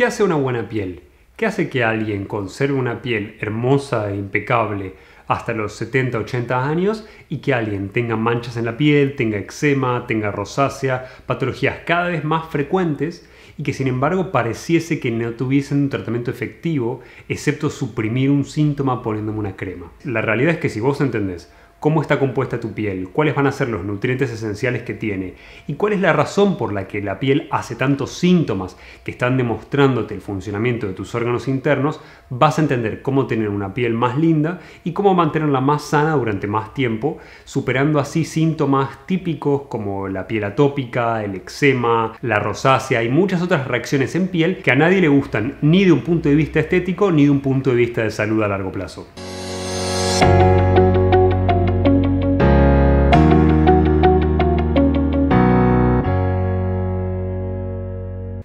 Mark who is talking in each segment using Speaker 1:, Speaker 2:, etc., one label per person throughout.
Speaker 1: ¿Qué hace una buena piel? ¿Qué hace que alguien conserve una piel hermosa e impecable hasta los 70, 80 años y que alguien tenga manchas en la piel, tenga eczema, tenga rosácea, patologías cada vez más frecuentes y que sin embargo pareciese que no tuviesen un tratamiento efectivo excepto suprimir un síntoma poniéndome una crema? La realidad es que si vos entendés cómo está compuesta tu piel, cuáles van a ser los nutrientes esenciales que tiene y cuál es la razón por la que la piel hace tantos síntomas que están demostrándote el funcionamiento de tus órganos internos, vas a entender cómo tener una piel más linda y cómo mantenerla más sana durante más tiempo, superando así síntomas típicos como la piel atópica, el eczema, la rosácea y muchas otras reacciones en piel que a nadie le gustan ni de un punto de vista estético ni de un punto de vista de salud a largo plazo.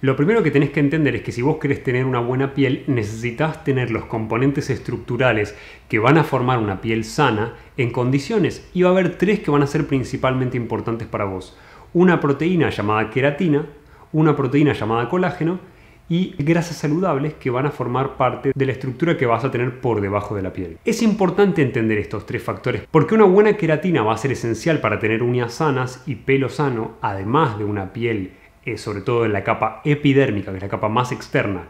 Speaker 1: Lo primero que tenés que entender es que si vos querés tener una buena piel, necesitas tener los componentes estructurales que van a formar una piel sana en condiciones. Y va a haber tres que van a ser principalmente importantes para vos. Una proteína llamada queratina, una proteína llamada colágeno y grasas saludables que van a formar parte de la estructura que vas a tener por debajo de la piel. Es importante entender estos tres factores porque una buena queratina va a ser esencial para tener uñas sanas y pelo sano, además de una piel eh, sobre todo en la capa epidérmica, que es la capa más externa,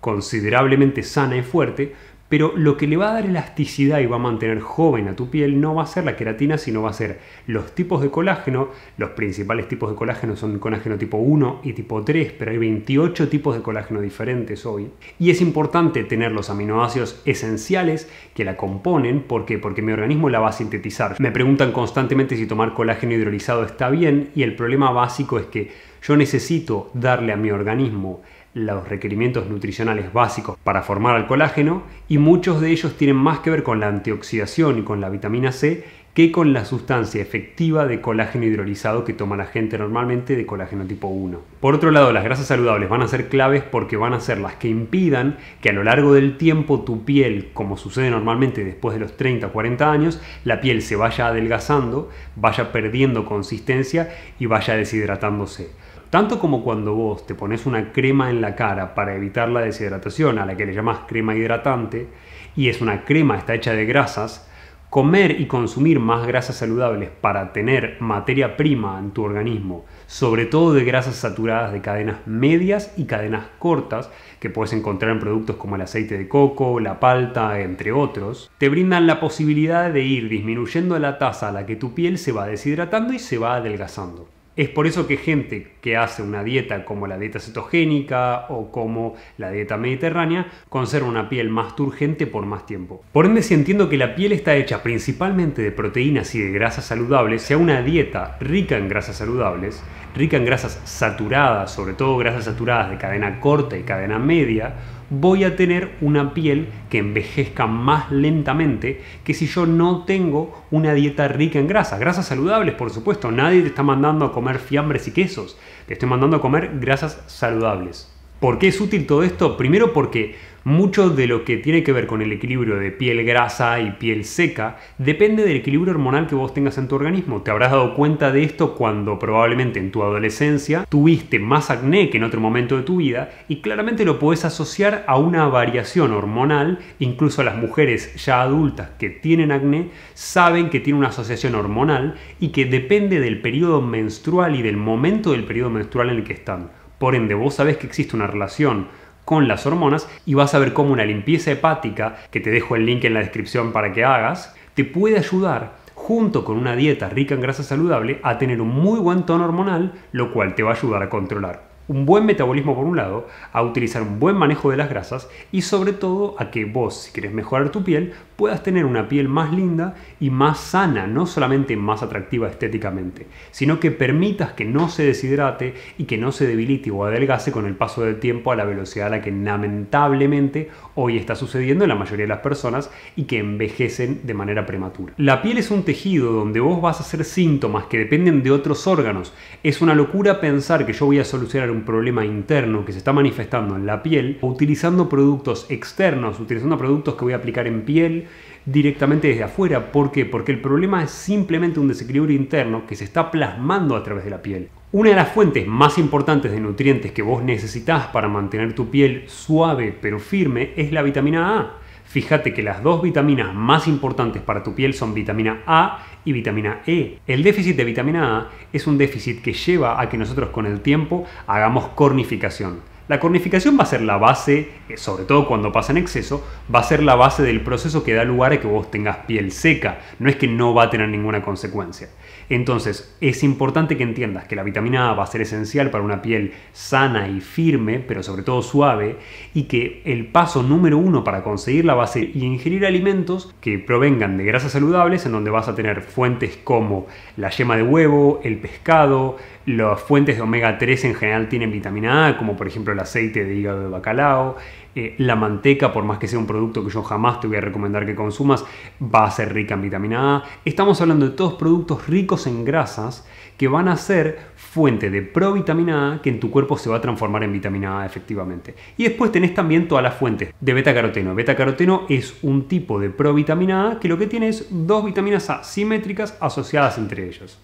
Speaker 1: considerablemente sana y fuerte, pero lo que le va a dar elasticidad y va a mantener joven a tu piel no va a ser la queratina, sino va a ser los tipos de colágeno. Los principales tipos de colágeno son colágeno tipo 1 y tipo 3, pero hay 28 tipos de colágeno diferentes hoy. Y es importante tener los aminoácidos esenciales que la componen, ¿por qué? Porque mi organismo la va a sintetizar. Me preguntan constantemente si tomar colágeno hidrolizado está bien y el problema básico es que yo necesito darle a mi organismo los requerimientos nutricionales básicos para formar el colágeno y muchos de ellos tienen más que ver con la antioxidación y con la vitamina C que con la sustancia efectiva de colágeno hidrolizado que toma la gente normalmente de colágeno tipo 1. Por otro lado, las grasas saludables van a ser claves porque van a ser las que impidan que a lo largo del tiempo tu piel, como sucede normalmente después de los 30 o 40 años, la piel se vaya adelgazando, vaya perdiendo consistencia y vaya deshidratándose. Tanto como cuando vos te pones una crema en la cara para evitar la deshidratación, a la que le llamas crema hidratante, y es una crema, está hecha de grasas, comer y consumir más grasas saludables para tener materia prima en tu organismo, sobre todo de grasas saturadas de cadenas medias y cadenas cortas, que puedes encontrar en productos como el aceite de coco, la palta, entre otros, te brindan la posibilidad de ir disminuyendo la tasa a la que tu piel se va deshidratando y se va adelgazando. Es por eso que gente que hace una dieta como la dieta cetogénica o como la dieta mediterránea conserva una piel más turgente por más tiempo. Por ende, si entiendo que la piel está hecha principalmente de proteínas y de grasas saludables, sea una dieta rica en grasas saludables, rica en grasas saturadas, sobre todo grasas saturadas de cadena corta y cadena media, voy a tener una piel que envejezca más lentamente que si yo no tengo una dieta rica en grasas. Grasas saludables, por supuesto. Nadie te está mandando a comer fiambres y quesos. Te estoy mandando a comer grasas saludables. ¿Por qué es útil todo esto? Primero porque mucho de lo que tiene que ver con el equilibrio de piel grasa y piel seca depende del equilibrio hormonal que vos tengas en tu organismo. Te habrás dado cuenta de esto cuando probablemente en tu adolescencia tuviste más acné que en otro momento de tu vida y claramente lo podés asociar a una variación hormonal. Incluso las mujeres ya adultas que tienen acné saben que tiene una asociación hormonal y que depende del periodo menstrual y del momento del periodo menstrual en el que están. Por ende, vos sabés que existe una relación con las hormonas y vas a ver cómo una limpieza hepática, que te dejo el link en la descripción para que hagas, te puede ayudar junto con una dieta rica en grasa saludable a tener un muy buen tono hormonal, lo cual te va a ayudar a controlar un buen metabolismo por un lado, a utilizar un buen manejo de las grasas y sobre todo a que vos, si quieres mejorar tu piel, puedas tener una piel más linda y más sana, no solamente más atractiva estéticamente, sino que permitas que no se deshidrate y que no se debilite o adelgase con el paso del tiempo a la velocidad a la que lamentablemente hoy está sucediendo en la mayoría de las personas y que envejecen de manera prematura. La piel es un tejido donde vos vas a hacer síntomas que dependen de otros órganos. Es una locura pensar que yo voy a solucionar un problema interno que se está manifestando en la piel utilizando productos externos, utilizando productos que voy a aplicar en piel directamente desde afuera. ¿Por qué? Porque el problema es simplemente un desequilibrio interno que se está plasmando a través de la piel. Una de las fuentes más importantes de nutrientes que vos necesitas para mantener tu piel suave pero firme es la vitamina A. Fíjate que las dos vitaminas más importantes para tu piel son vitamina A y vitamina E. El déficit de vitamina A es un déficit que lleva a que nosotros con el tiempo hagamos cornificación la cornificación va a ser la base, eh, sobre todo cuando pasa en exceso, va a ser la base del proceso que da lugar a que vos tengas piel seca. No es que no va a tener ninguna consecuencia. Entonces, es importante que entiendas que la vitamina A va a ser esencial para una piel sana y firme, pero sobre todo suave, y que el paso número uno para conseguirla va a ser ingerir alimentos que provengan de grasas saludables, en donde vas a tener fuentes como la yema de huevo, el pescado, las fuentes de omega 3 en general tienen vitamina A, como por ejemplo el aceite de hígado de bacalao, eh, la manteca, por más que sea un producto que yo jamás te voy a recomendar que consumas, va a ser rica en vitamina A. Estamos hablando de todos productos ricos en grasas que van a ser fuente de provitamina A que en tu cuerpo se va a transformar en vitamina A efectivamente. Y después tenés también todas las fuentes de beta-caroteno. Beta-caroteno es un tipo de provitamina A que lo que tiene es dos vitaminas A simétricas asociadas entre ellas.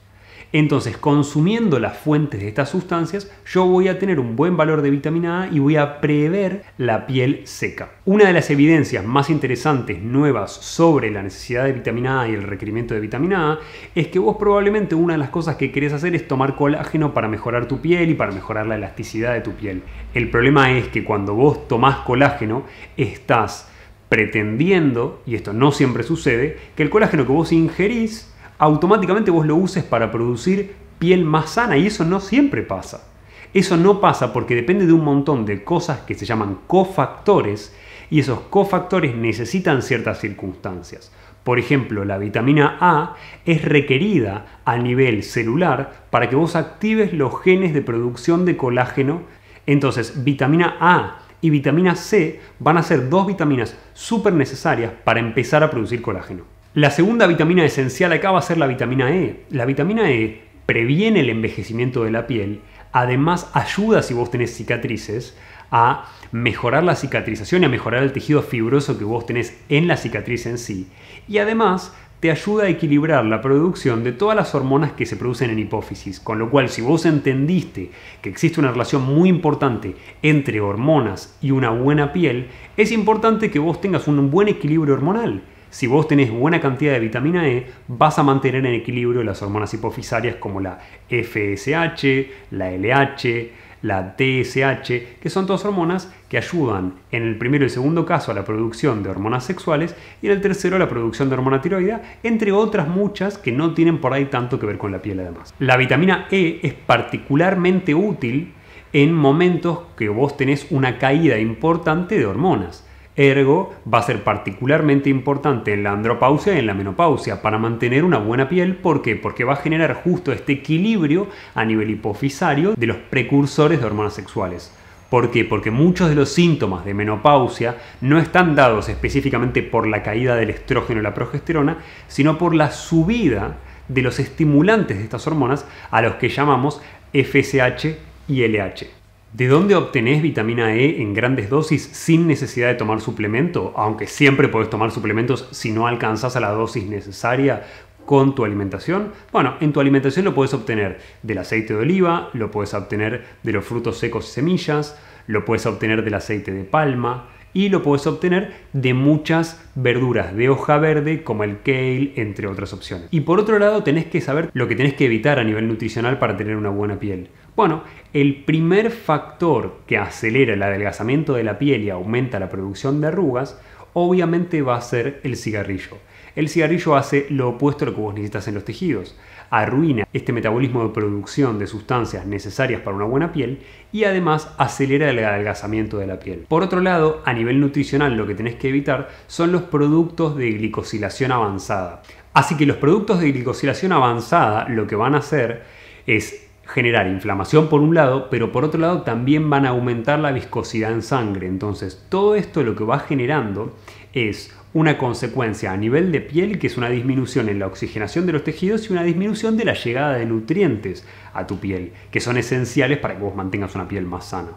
Speaker 1: Entonces, consumiendo las fuentes de estas sustancias, yo voy a tener un buen valor de vitamina A y voy a prever la piel seca. Una de las evidencias más interesantes nuevas sobre la necesidad de vitamina A y el requerimiento de vitamina A es que vos probablemente una de las cosas que querés hacer es tomar colágeno para mejorar tu piel y para mejorar la elasticidad de tu piel. El problema es que cuando vos tomás colágeno, estás pretendiendo, y esto no siempre sucede, que el colágeno que vos ingerís automáticamente vos lo uses para producir piel más sana y eso no siempre pasa. Eso no pasa porque depende de un montón de cosas que se llaman cofactores y esos cofactores necesitan ciertas circunstancias. Por ejemplo, la vitamina A es requerida a nivel celular para que vos actives los genes de producción de colágeno. Entonces, vitamina A y vitamina C van a ser dos vitaminas súper necesarias para empezar a producir colágeno. La segunda vitamina esencial acá va a ser la vitamina E. La vitamina E previene el envejecimiento de la piel, además ayuda si vos tenés cicatrices a mejorar la cicatrización y a mejorar el tejido fibroso que vos tenés en la cicatriz en sí. Y además te ayuda a equilibrar la producción de todas las hormonas que se producen en hipófisis, con lo cual si vos entendiste que existe una relación muy importante entre hormonas y una buena piel, es importante que vos tengas un buen equilibrio hormonal. Si vos tenés buena cantidad de vitamina E, vas a mantener en equilibrio las hormonas hipofisarias como la FSH, la LH, la TSH, que son dos hormonas que ayudan en el primero y segundo caso a la producción de hormonas sexuales y en el tercero a la producción de hormona tiroidea, entre otras muchas que no tienen por ahí tanto que ver con la piel además. La vitamina E es particularmente útil en momentos que vos tenés una caída importante de hormonas. Ergo, va a ser particularmente importante en la andropausia y en la menopausia para mantener una buena piel. ¿Por qué? Porque va a generar justo este equilibrio a nivel hipofisario de los precursores de hormonas sexuales. ¿Por qué? Porque muchos de los síntomas de menopausia no están dados específicamente por la caída del estrógeno y la progesterona, sino por la subida de los estimulantes de estas hormonas a los que llamamos FSH y LH. ¿De dónde obtenés vitamina E en grandes dosis sin necesidad de tomar suplemento? Aunque siempre podés tomar suplementos si no alcanzás a la dosis necesaria con tu alimentación. Bueno, en tu alimentación lo puedes obtener del aceite de oliva, lo puedes obtener de los frutos secos y semillas, lo puedes obtener del aceite de palma, y lo puedes obtener de muchas verduras de hoja verde como el kale, entre otras opciones. Y por otro lado tenés que saber lo que tenés que evitar a nivel nutricional para tener una buena piel. Bueno, el primer factor que acelera el adelgazamiento de la piel y aumenta la producción de arrugas, obviamente va a ser el cigarrillo. El cigarrillo hace lo opuesto a lo que vos necesitas en los tejidos arruina este metabolismo de producción de sustancias necesarias para una buena piel y además acelera el adelgazamiento de la piel. Por otro lado, a nivel nutricional lo que tenés que evitar son los productos de glicosilación avanzada. Así que los productos de glicosilación avanzada lo que van a hacer es generar inflamación por un lado, pero por otro lado también van a aumentar la viscosidad en sangre. Entonces, todo esto lo que va generando es una consecuencia a nivel de piel que es una disminución en la oxigenación de los tejidos y una disminución de la llegada de nutrientes a tu piel, que son esenciales para que vos mantengas una piel más sana.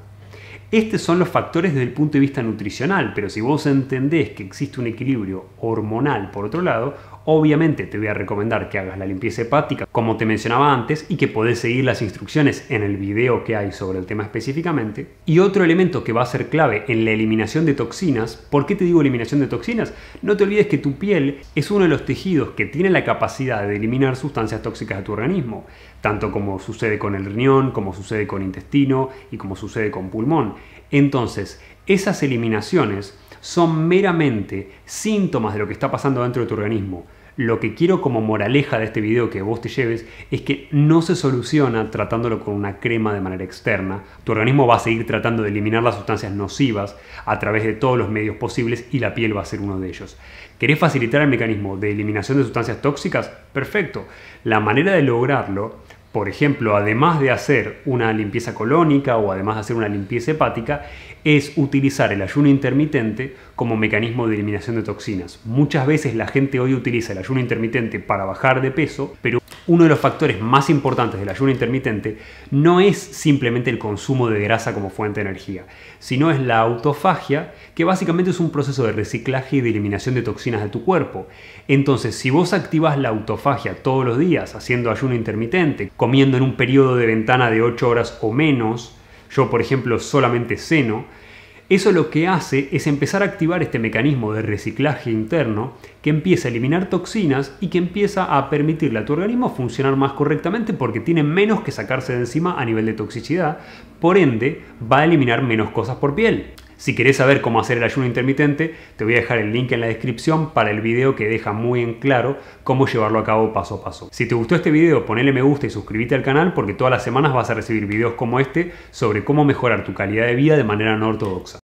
Speaker 1: Estos son los factores desde el punto de vista nutricional, pero si vos entendés que existe un equilibrio hormonal por otro lado, Obviamente te voy a recomendar que hagas la limpieza hepática como te mencionaba antes y que podés seguir las instrucciones en el video que hay sobre el tema específicamente. Y otro elemento que va a ser clave en la eliminación de toxinas, ¿por qué te digo eliminación de toxinas? No te olvides que tu piel es uno de los tejidos que tiene la capacidad de eliminar sustancias tóxicas de tu organismo, tanto como sucede con el riñón, como sucede con intestino y como sucede con pulmón. Entonces, esas eliminaciones son meramente síntomas de lo que está pasando dentro de tu organismo. Lo que quiero como moraleja de este video que vos te lleves es que no se soluciona tratándolo con una crema de manera externa. Tu organismo va a seguir tratando de eliminar las sustancias nocivas a través de todos los medios posibles y la piel va a ser uno de ellos. ¿Querés facilitar el mecanismo de eliminación de sustancias tóxicas? Perfecto. La manera de lograrlo por ejemplo, además de hacer una limpieza colónica o además de hacer una limpieza hepática, es utilizar el ayuno intermitente como mecanismo de eliminación de toxinas. Muchas veces la gente hoy utiliza el ayuno intermitente para bajar de peso, pero uno de los factores más importantes del ayuno intermitente no es simplemente el consumo de grasa como fuente de energía, sino es la autofagia, que básicamente es un proceso de reciclaje y de eliminación de toxinas de tu cuerpo. Entonces, si vos activas la autofagia todos los días, haciendo ayuno intermitente, comiendo en un periodo de ventana de 8 horas o menos, yo por ejemplo solamente ceno, eso lo que hace es empezar a activar este mecanismo de reciclaje interno que empieza a eliminar toxinas y que empieza a permitirle a tu organismo funcionar más correctamente porque tiene menos que sacarse de encima a nivel de toxicidad, por ende va a eliminar menos cosas por piel. Si querés saber cómo hacer el ayuno intermitente, te voy a dejar el link en la descripción para el video que deja muy en claro cómo llevarlo a cabo paso a paso. Si te gustó este video, ponle me gusta y suscríbete al canal porque todas las semanas vas a recibir videos como este sobre cómo mejorar tu calidad de vida de manera no ortodoxa.